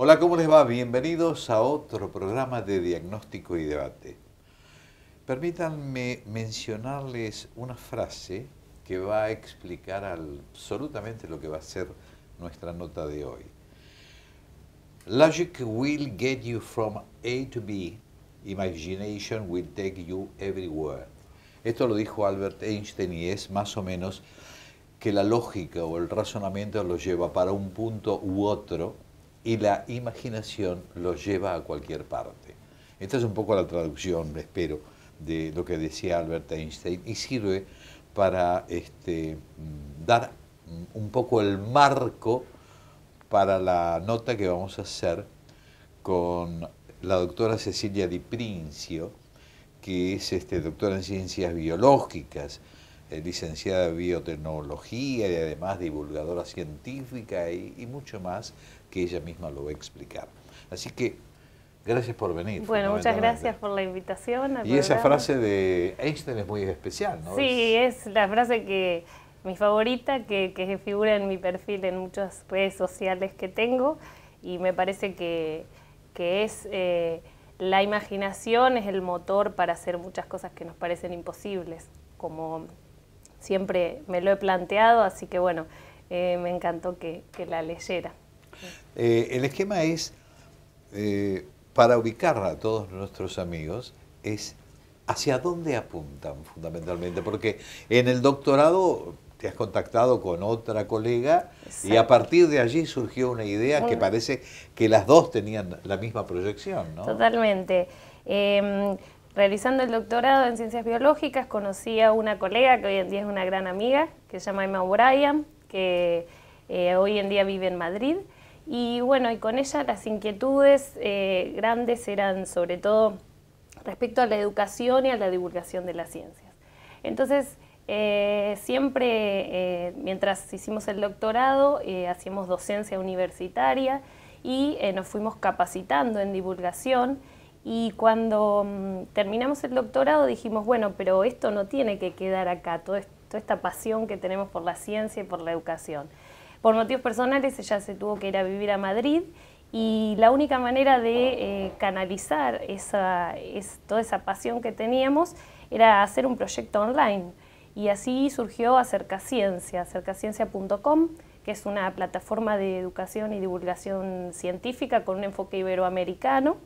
Hola, ¿cómo les va? Bienvenidos a otro programa de diagnóstico y debate. Permítanme mencionarles una frase que va a explicar absolutamente lo que va a ser nuestra nota de hoy. Logic will get you from A to B, imagination will take you everywhere. Esto lo dijo Albert Einstein y es más o menos que la lógica o el razonamiento lo lleva para un punto u otro y la imaginación lo lleva a cualquier parte. Esta es un poco la traducción, espero, de lo que decía Albert Einstein y sirve para este, mm, dar un poco el marco para la nota que vamos a hacer con la doctora Cecilia Di Princio, que es este, doctora en ciencias biológicas, eh, licenciada en biotecnología y además divulgadora científica y mucho más, que ella misma lo va a explicar. Así que gracias por venir. Bueno, muchas gracias por la invitación. y esa frase de Einstein es muy especial, ¿no? Sí, es la frase que mi favorita, que, que figura en mi perfil en muchas redes sociales que tengo y me parece que, es... Eh, la imaginación es el motor para hacer muchas cosas que nos parecen imposibles, como siempre me lo he planteado, así que bueno, eh, me encantó que la leyera. Eh, el esquema es, eh, para ubicar a todos nuestros amigos, es hacia dónde apuntan fundamentalmente, porque en el doctorado te has contactado con otra colega y a partir de allí surgió una idea que parece que las dos tenían la misma proyección, ¿no? Totalmente. Em, realizando el doctorado en ciencias biológicas conocí a una colega que hoy en día es una gran amiga, que se llama Emma O'Brien, que eh, hoy en día vive en Madrid. Y bueno, y con ella las inquietudes eh, grandes eran sobre todo respecto a la educación y a la divulgación de las ciencias. Entonces, eh, siempre, eh, mientras hicimos el doctorado, hacíamos docencia universitaria y nos fuimos capacitando en divulgación. Y cuando mm, terminamos el doctorado dijimos, bueno, pero esto no tiene que quedar acá, toda esta pasión que tenemos por la ciencia y por la educación. Por motivos personales ella se tuvo que ir a vivir a Madrid y la única manera de eh, canalizar toda esa pasión que teníamos era hacer un proyecto online. Y así surgió Acercaciencia, acercaciencia.com, que es una plataforma de educación y divulgación científica con un enfoque iberoamericano,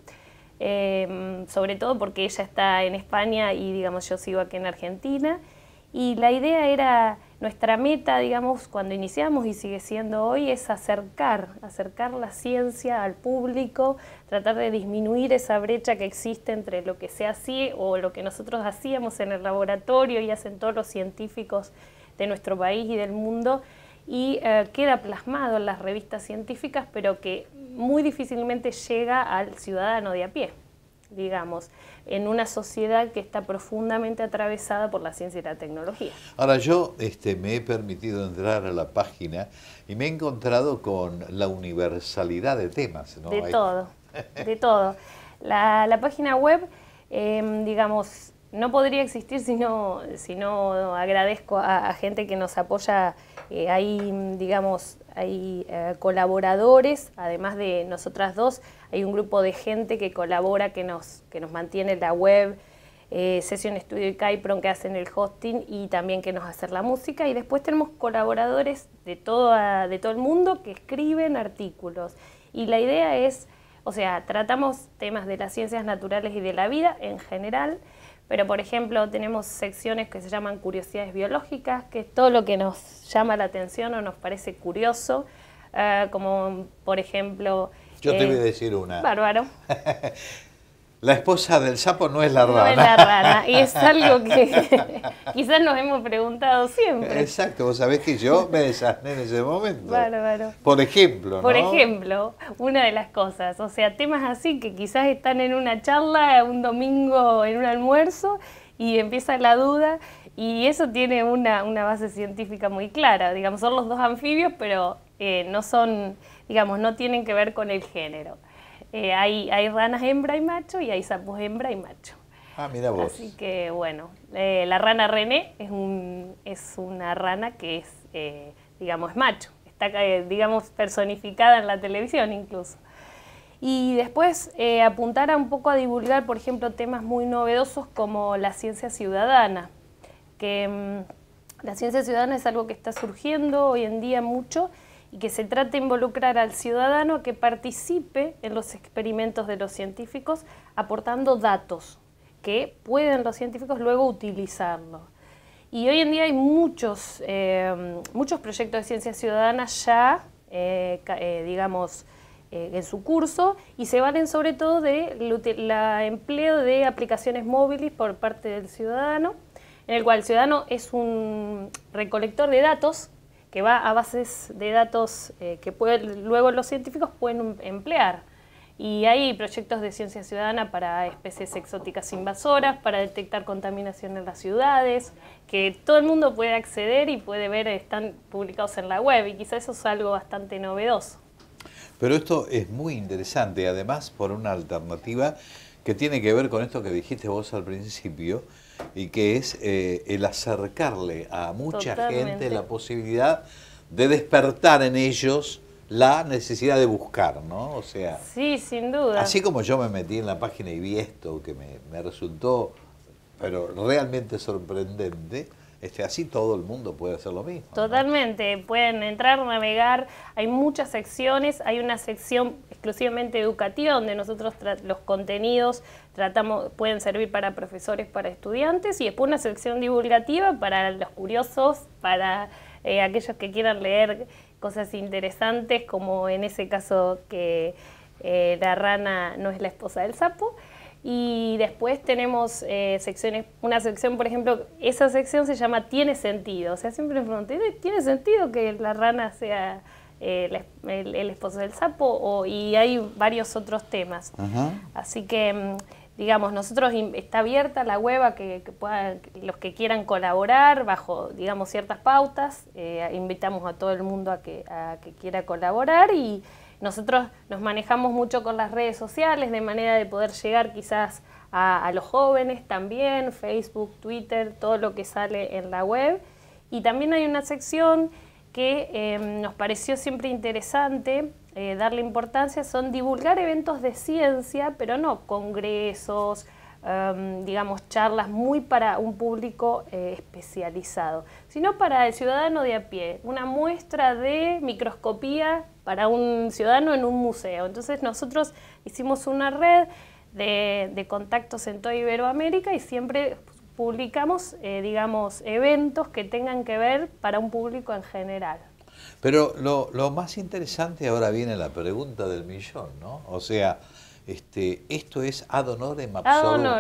em, sobre todo porque ella está en España y digamos yo sigo aquí en Argentina. Y la idea era nuestra meta, digamos, cuando iniciamos y sigue siendo hoy, es acercar, acercar la ciencia al público, tratar de disminuir esa brecha que existe entre lo que se hace o lo que nosotros hacíamos en el laboratorio y hacen todos los científicos de nuestro país y del mundo y eh, queda plasmado en las revistas científicas, pero que muy difícilmente llega al ciudadano de a pie digamos, en una sociedad que está profundamente atravesada por la ciencia y la tecnología. Ahora, yo este, me he permitido entrar a la página y me he encontrado con la universalidad de temas. De todo, de todo. La, página web, em, digamos, no podría existir si no, si no agradezco a, gente que nos apoya. Eh, hay, digamos, hay eh, colaboradores, además de nosotras dos, hay un grupo de gente que colabora, que nos, que nos mantiene la web, Sesión eh, Session Studio y Caipron que hacen el hosting y también que nos hacen la música. Y después tenemos colaboradores de, toda, de todo el mundo que escriben artículos. Y la idea es, o sea, tratamos temas de las ciencias naturales y de la vida en general, pero, por ejemplo, tenemos secciones que se llaman curiosidades biológicas, que es todo lo que nos llama la atención o nos parece curioso, eh, como, por ejemplo... Yo te voy a eh, decir una. Bárbaro. La esposa del sapo no es la rana. No es la rana. Y es algo que quizás nos hemos preguntado siempre. Exacto, vos sabés que yo me desasné en ese momento. Por ejemplo. Por ejemplo, una de las cosas. O sea, temas así que quizás están en una charla, un domingo, en un almuerzo, y empieza la duda. Y eso tiene una, una base científica muy clara. Digamos, son los dos anfibios, pero eh, no son, digamos, no tienen que ver con el género. Eh, hay, ranas hembra y macho y hay sapos hembra y macho. Ah, mira vos. Así que bueno, eh, la rana René es, una rana que es, eh, digamos, macho. Está, digamos, personificada en la televisión incluso. Y después apuntar a un poco a divulgar, por ejemplo, temas muy novedosos como la ciencia ciudadana, que mm, la ciencia ciudadana es algo que está surgiendo hoy en día mucho y que se trate de involucrar al ciudadano que participe en los experimentos de los científicos aportando datos que pueden los científicos luego utilizarlos. Y hoy en día hay muchos, eh, muchos proyectos de ciencia ciudadana ya, eh, eh, digamos, en su curso y se valen sobre todo de la empleo de aplicaciones móviles por parte del ciudadano, en el cual el ciudadano es un recolector de datos que va a bases de datos eh, que luego los científicos pueden em, emplear. Y hay proyectos de ciencia ciudadana para especies exóticas invasoras, para detectar contaminación en las ciudades, que todo el mundo puede acceder y puede ver, están publicados en la web, y quizás eso es algo bastante novedoso. Pero esto es muy interesante, además por una alternativa que tiene que ver con esto que dijiste vos al principio y que es eh, el acercarle a mucha gente la posibilidad de despertar en ellos la necesidad de buscar, ¿no? O sea... Sí, sin duda. Así como yo me metí en la página y vi esto, que me, me resultó, pero realmente sorprendente, este, así todo el mundo puede hacer lo mismo. Totalmente, pueden entrar, navegar, hay muchas secciones, hay una sección exclusivamente educativa donde nosotros los contenidos pueden servir para profesores, para estudiantes y después una sección divulgativa para los curiosos, para eh, aquellos que quieran leer cosas interesantes como en ese caso que eh, la rana no es la esposa del sapo. Y después tenemos eh, secciones, una sección, por ejemplo, esa sección se llama Tiene sentido. O sea, siempre me pregunté, eh, ¿tiene sentido que la rana sea eh, el, esposo del sapo? y hay varios otros temas. Así que, mm, digamos, nosotros está abierta la hueva, que, los que quieran colaborar bajo, digamos, ciertas pautas. invitamos a todo el mundo a que, a que quiera colaborar y nosotros nos manejamos mucho con las redes sociales de manera de poder llegar quizás a, los jóvenes también, Facebook, Twitter, todo lo que sale en la web. Y también hay una sección que em, nos pareció siempre interesante eh, darle importancia, son divulgar eventos de ciencia, pero no congresos, Em, digamos, charlas muy para un público eh, especializado, sino para el ciudadano de a pie, una muestra de microscopía para un ciudadano en un museo. Entonces nosotros hicimos una red de, contactos en toda Iberoamérica y siempre publicamos, eh, digamos, eventos que tengan que ver para un público en general. Pero lo, lo, más interesante ahora viene la pregunta del millón, ¿no? O sea, este, esto es ad honorem absoluto.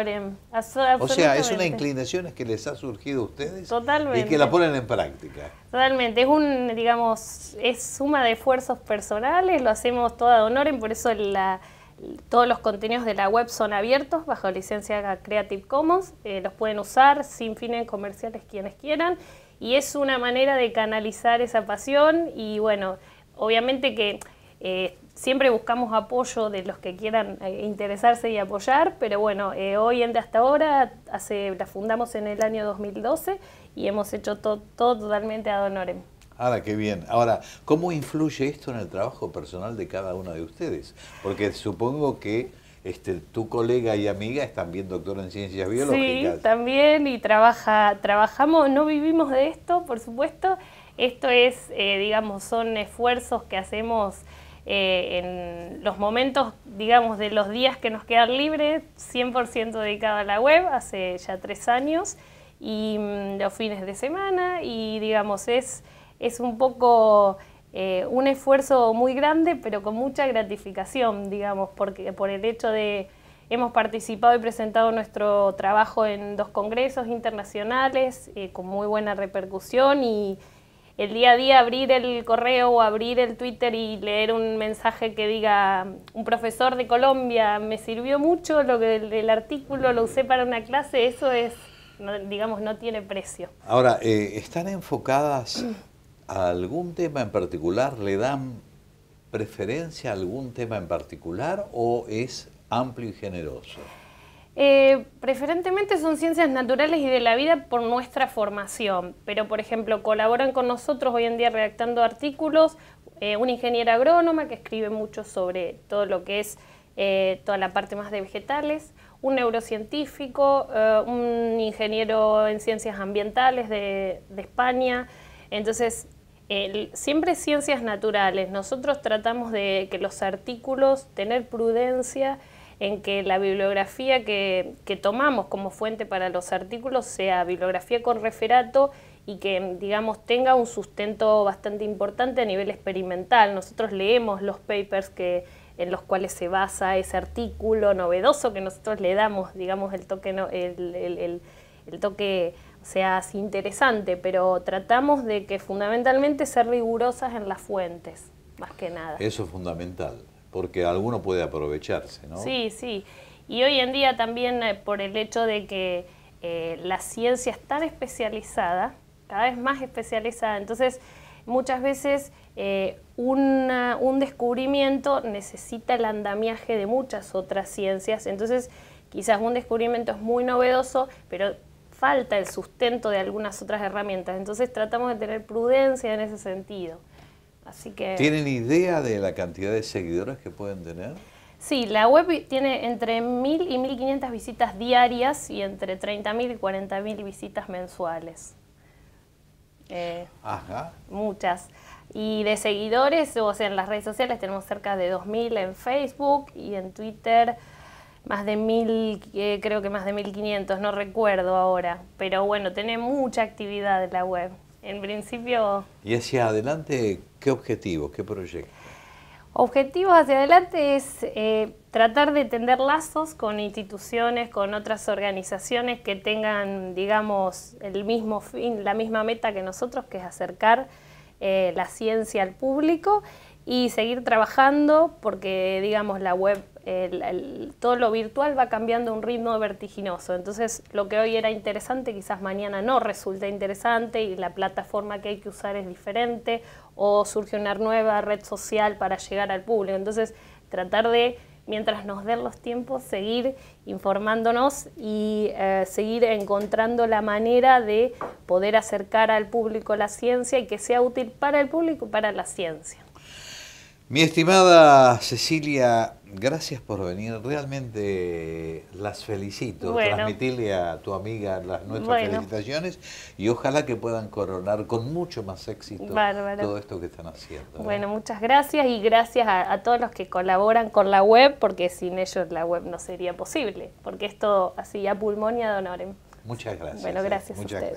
O sea, es una inclinación que les ha surgido a ustedes y que la ponen en práctica. Totalmente, es un, digamos, es suma de esfuerzos personales, lo hacemos todo ad honorem, por eso todos los contenidos de la web son abiertos bajo licencia Creative Commons, eh, los pueden usar sin fines comerciales quienes quieran y es una manera de canalizar esa pasión y bueno, obviamente que eh, siempre buscamos apoyo de los que quieran eh, interesarse y apoyar, pero bueno, eh, hoy en de hasta ahora hace, la fundamos en el año 2012 y hemos hecho todo totalmente a Donorem. Ahora, qué bien. Ahora, ¿cómo influye esto en el trabajo personal de cada uno de ustedes? Porque supongo que este, tu colega y amiga es también doctora en ciencias biológicas. Sí, también, y trabaja, trabajamos, no vivimos de esto, por supuesto. Esto es, digamos, son esfuerzos que hacemos eh, en los momentos, digamos, de los días que nos quedan libres, 100% dedicada a la web, hace ya tres años, y mm, los fines de semana, y digamos, es, es un poco eh, un esfuerzo muy grande, pero con mucha gratificación, digamos, porque por el hecho de... Hemos participado y presentado nuestro trabajo en dos congresos internacionales eh, con muy buena repercusión y, el día a día abrir el correo o abrir el Twitter y leer un mensaje que diga un profesor de Colombia, me sirvió mucho lo que el, artículo lo usé para una clase, eso es, digamos, no tiene precio. Ahora, eh, ¿están enfocadas a algún tema en particular? ¿Le dan preferencia a algún tema en particular o es amplio y generoso? Eh, preferentemente son ciencias naturales y de la vida por nuestra formación, pero por ejemplo colaboran con nosotros hoy en día redactando artículos un eh, una ingeniera agrónoma que escribe mucho sobre todo lo que es eh, toda la parte más de vegetales, un neurocientífico, un ingeniero en ciencias ambientales de, de España, entonces siempre ciencias naturales, nosotros tratamos de que los artículos, tener prudencia, en que la bibliografía que, tomamos como fuente para los artículos sea bibliografía con referato y que, digamos, tenga un sustento bastante importante a nivel experimental. Nosotros leemos los papers que, en los cuales se basa ese artículo novedoso que nosotros le damos, digamos, el toque, el, toque o sea así interesante, pero tratamos de que fundamentalmente ser rigurosas en las fuentes, más que nada. Eso es fundamental porque alguno puede aprovecharse, ¿no? Sí, sí. Y hoy en día también eh, por el hecho de que eh, la ciencia es tan especializada, cada vez más especializada, entonces muchas veces eh, un descubrimiento necesita el andamiaje de muchas otras ciencias, entonces quizás un descubrimiento es muy novedoso, pero falta el sustento de algunas otras herramientas, entonces tratamos de tener prudencia en ese sentido. ¿Tienen idea de la cantidad de seguidores que pueden tener? Sí, la web tiene entre 1.000 y 1.500 visitas diarias y entre 30.000 y 40.000 visitas mensuales. Eh, Muchas. Y de seguidores, o sea, en las redes sociales tenemos cerca de 2.000 en Facebook y en Twitter más de 1.000, eh, creo que más de 1.500, no recuerdo ahora. Pero bueno, tiene mucha actividad la web. En principio... ¿Y hacia adelante qué objetivo, qué proyecto Objetivos hacia adelante es eh, tratar de tender lazos con instituciones, con otras organizaciones que tengan, digamos, el mismo fin, la misma meta que nosotros, que es acercar eh, la ciencia al público y seguir trabajando porque, digamos, la web el, todo lo virtual va cambiando a un ritmo vertiginoso. Entonces, lo que hoy era interesante, quizás mañana no resulta interesante y la plataforma que hay que usar es diferente o surge una nueva red social para llegar al público. Entonces, tratar de, mientras nos den los tiempos, seguir informándonos y eh, seguir encontrando la manera de poder acercar al público la ciencia y que sea útil para el público y para la ciencia. Mi estimada Cecilia Gracias por venir, realmente eh, las felicito, transmitirle a tu amiga las nuestras felicitaciones y ojalá que puedan coronar con mucho más éxito todo esto que están haciendo. ¿eh? Bueno, muchas gracias y gracias a, todos los que colaboran con la web, porque sin ellos la web no sería posible, porque esto así a pulmón y honor. Muchas gracias. Bueno, ¿eh? gracias a ustedes.